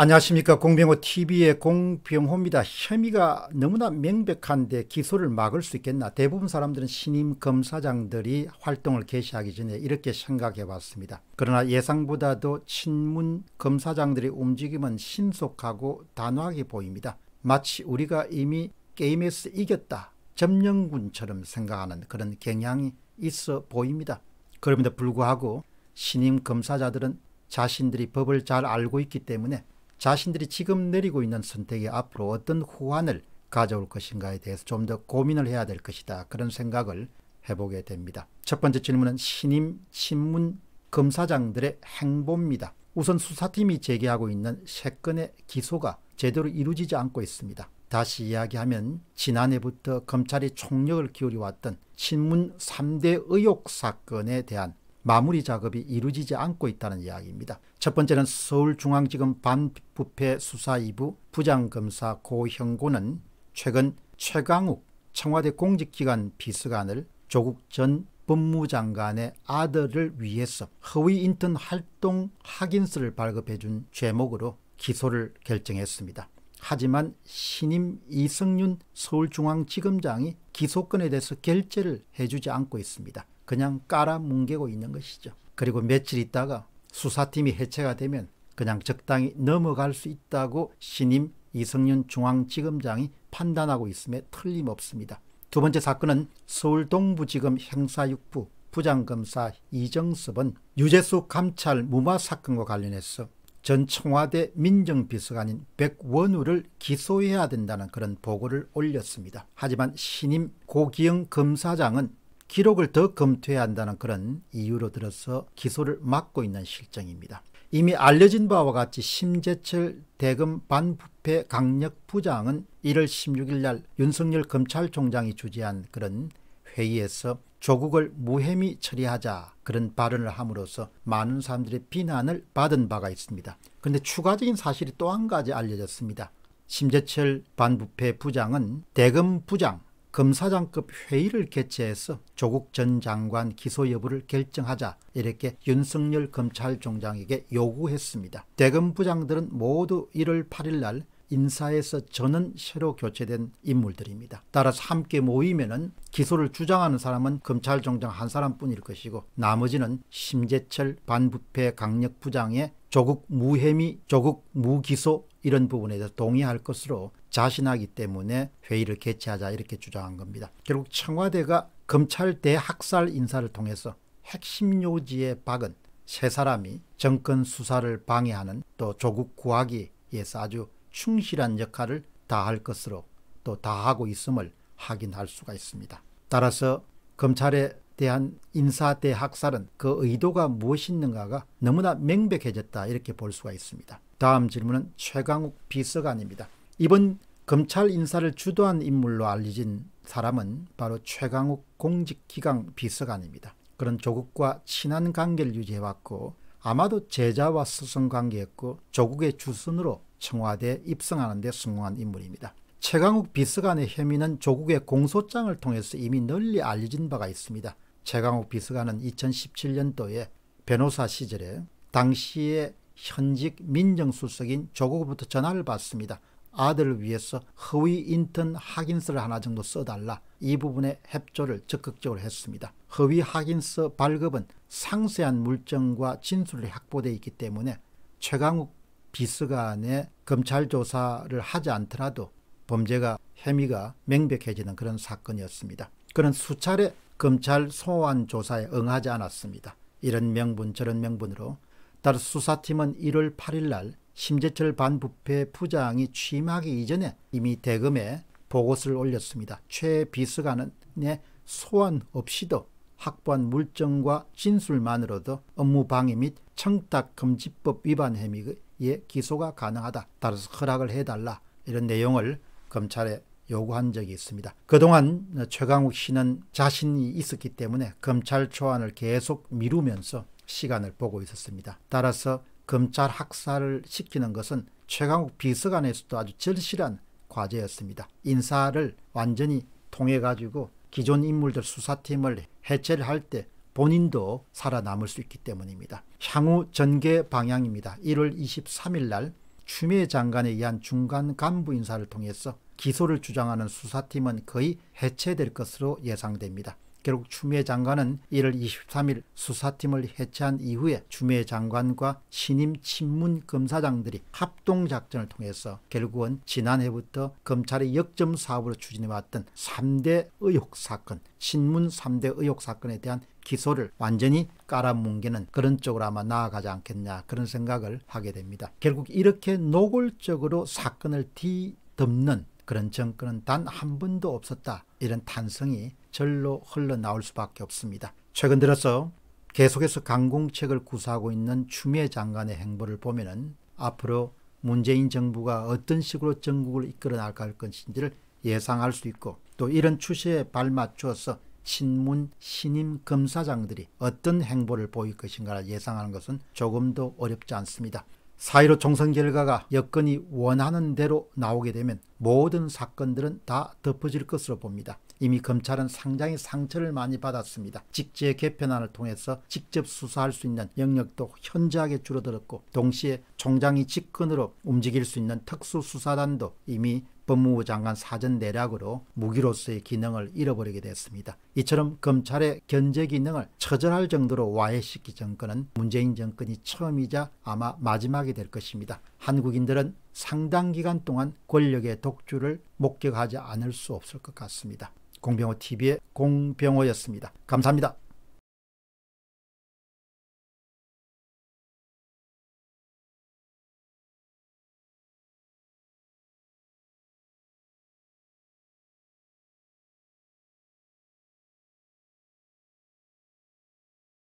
안녕하십니까 공병호 TV의 공병호입니다. 혐의가 너무나 명백한데 기소를 막을 수 있겠나 대부분 사람들은 신임 검사장들이 활동을 개시하기 전에 이렇게 생각해 봤습니다. 그러나 예상보다도 친문 검사장들의 움직임은 신속하고 단호하게 보입니다. 마치 우리가 이미 게임에서 이겼다 점령군처럼 생각하는 그런 경향이 있어 보입니다. 그럼에도 불구하고 신임 검사자들은 자신들이 법을 잘 알고 있기 때문에 자신들이 지금 내리고 있는 선택이 앞으로 어떤 후환을 가져올 것인가에 대해서 좀 더 고민을 해야 될 것이다. 그런 생각을 해보게 됩니다. 첫 번째 질문은 신임 신문 검사장들의 행보입니다. 우선 수사팀이 제기하고 있는 3 건의 기소가 제대로 이루어지지 않고 있습니다. 다시 이야기하면 지난해부터 검찰이 총력을 기울여왔던 신문 3대 의혹 사건에 대한 마무리 작업이 이루어지지 않고 있다는 이야기입니다. 첫 번째는 서울중앙지검 반부패 수사 2부 부장검사 고형곤은 최근 최강욱 청와대 공직기관 비서관을 조국 전 법무장관의 아들을 위해서 허위 인턴 활동 확인서를 발급해 준 죄목으로 기소를 결정했습니다. 하지만 신임 이성윤 서울중앙지검장이 기소건에 대해서 결재를 해주지 않고 있습니다. 그냥 깔아뭉개고 있는 것이죠. 그리고 며칠 있다가 수사팀이 해체가 되면 그냥 적당히 넘어갈 수 있다고 신임 이성윤 중앙지검장이 판단하고 있음에 틀림없습니다. 두 번째 사건은 서울 동부지검 형사육부 부장검사 이정섭은 유재수 감찰 무마 사건과 관련해서 전 청와대 민정비서관인 백원우를 기소해야 된다는 그런 보고를 올렸습니다. 하지만 신임 고기영 검사장은 기록을 더 검토해야 한다는 그런 이유로 들어서 기소를 막고 있는 실정입니다. 이미 알려진 바와 같이 심재철 대검 반부패 강력 부장은 1월 16일 날 윤석열 검찰총장이 주재한 그런 회의에서 조국을 무혐의 처리하자 그런 발언을 함으로써 많은 사람들의 비난을 받은 바가 있습니다. 그런데 추가적인 사실이 또 한 가지 알려졌습니다. 심재철 반부패 부장은 대검 부장 검사장급 회의를 개최해서 조국 전 장관 기소 여부를 결정하자 이렇게 윤석열 검찰총장에게 요구했습니다. 대검 부장들은 모두 1월 8일 날 인사에서 저는 새로 교체된 인물들입니다. 따라서 함께 모이면 기소를 주장하는 사람은 검찰총장 한 사람뿐일 것이고 나머지는 심재철 반부패 강력부장의 조국 무혐의, 조국 무기소 이런 부분에 대해서 동의할 것으로 자신하기 때문에 회의를 개최하자 이렇게 주장한 겁니다. 결국 청와대가 검찰대 학살 인사를 통해서 핵심 요지에 박은 세 사람이 정권 수사를 방해하는 또 조국 구하기에 서 아주 충실한 역할을 다할 것으로 또 다하고 있음을 확인할 수가 있습니다. 따라서 검찰에 대한 인사대 학살은 그 의도가 무엇이 있는가가 너무나 명백해졌다 이렇게 볼 수가 있습니다. 다음 질문은 최강욱 비서관입니다. 이번 검찰 인사를 주도한 인물로 알려진 사람은 바로 최강욱 공직기강 비서관입니다. 그런 조국과 친한 관계를 유지해왔고 아마도 제자와 스승 관계였고 조국의 주선으로 청와대에 입성하는 데 성공한 인물입니다. 최강욱 비서관의 혐의는 조국의 공소장을 통해서 이미 널리 알려진 바가 있습니다. 최강욱 비서관은 2017년도에 변호사 시절에 당시의 현직 민정수석인 조국부터 전화를 받습니다. 아들을 위해서 허위 인턴 확인서를 하나 정도 써달라 이 부분에 협조를 적극적으로 했습니다. 허위 확인서 발급은 상세한 물증과 진술이 확보되어 있기 때문에 최강욱 비서관의 검찰 조사를 하지 않더라도 범죄가 혐의가 명백해지는 그런 사건이었습니다. 그는 수차례 검찰 소환 조사에 응하지 않았습니다. 이런 명분 저런 명분으로 따라서 수사팀은 1월 8일 날 심재철 반부패 부장이 취임하기 이전에 이미 대검에 보고서를 올렸습니다. 최 비서관의 소환 없이도 확보한 물증과 진술만으로도 업무방해 및 청탁금지법 위반 혐의의 기소가 가능하다. 따라서 허락을 해달라. 이런 내용을 검찰에 요구한 적이 있습니다. 그동안 최강욱 씨는 자신이 있었기 때문에 검찰 초안을 계속 미루면서 시간을 보고 있었습니다. 따라서 검찰 학살을 시키는 것은 최강욱 비서관에서도 아주 절실한 과제였습니다. 인사를 완전히 통해 가지고 기존 인물들 수사팀을 해체를 할 때 본인도 살아남을 수 있기 때문입니다. 향후 전개 방향입니다. 1월 23일 날 추미애 장관에 의한 중간 간부 인사를 통해서 기소를 주장하는 수사팀은 거의 해체될 것으로 예상됩니다. 결국 추미애 장관은 1월 23일 수사팀을 해체한 이후에 추미애 장관과 신임 친문 검사장들이 합동작전을 통해서 결국은 지난해부터 검찰의 역점 사업으로 추진해왔던 3대 의혹 사건, 친문 3대 의혹 사건에 대한 기소를 완전히 깔아뭉개는 그런 쪽으로 아마 나아가지 않겠냐 그런 생각을 하게 됩니다. 결국 이렇게 노골적으로 사건을 뒤덮는 그런 정권은 단 한 번도 없었다. 이런 탄성이 절로 흘러나올 수밖에 없습니다. 최근 들어서 계속해서 강공책을 구사하고 있는 추미애 장관의 행보를 보면은 앞으로 문재인 정부가 어떤 식으로 전국을 이끌어 나갈 것인지를 예상할 수 있고 또 이런 추세에 발맞추어서 신문 신임 검사장들이 어떤 행보를 보일 것인가를 예상하는 것은 조금도 어렵지 않습니다. 4.15 총선 결과가 여건이 원하는 대로 나오게 되면 모든 사건들은 다 덮어질 것으로 봅니다. 이미 검찰은 상당히 상처를 많이 받았습니다. 직제 개편안을 통해서 직접 수사할 수 있는 영역도 현저하게 줄어들었고 동시에 총장이 직권으로 움직일 수 있는 특수수사단도 이미 법무부 장관 사전 내략으로 무기로서의 기능을 잃어버리게 됐습니다. 이처럼 검찰의 견제 기능을 처절할 정도로 와해시킨 정권은 문재인 정권이 처음이자 아마 마지막이 될 것입니다. 한국인들은 상당 기간 동안 권력의 독주를 목격하지 않을 수 없을 것 같습니다. 공병호 TV의 공병호였습니다. 감사합니다.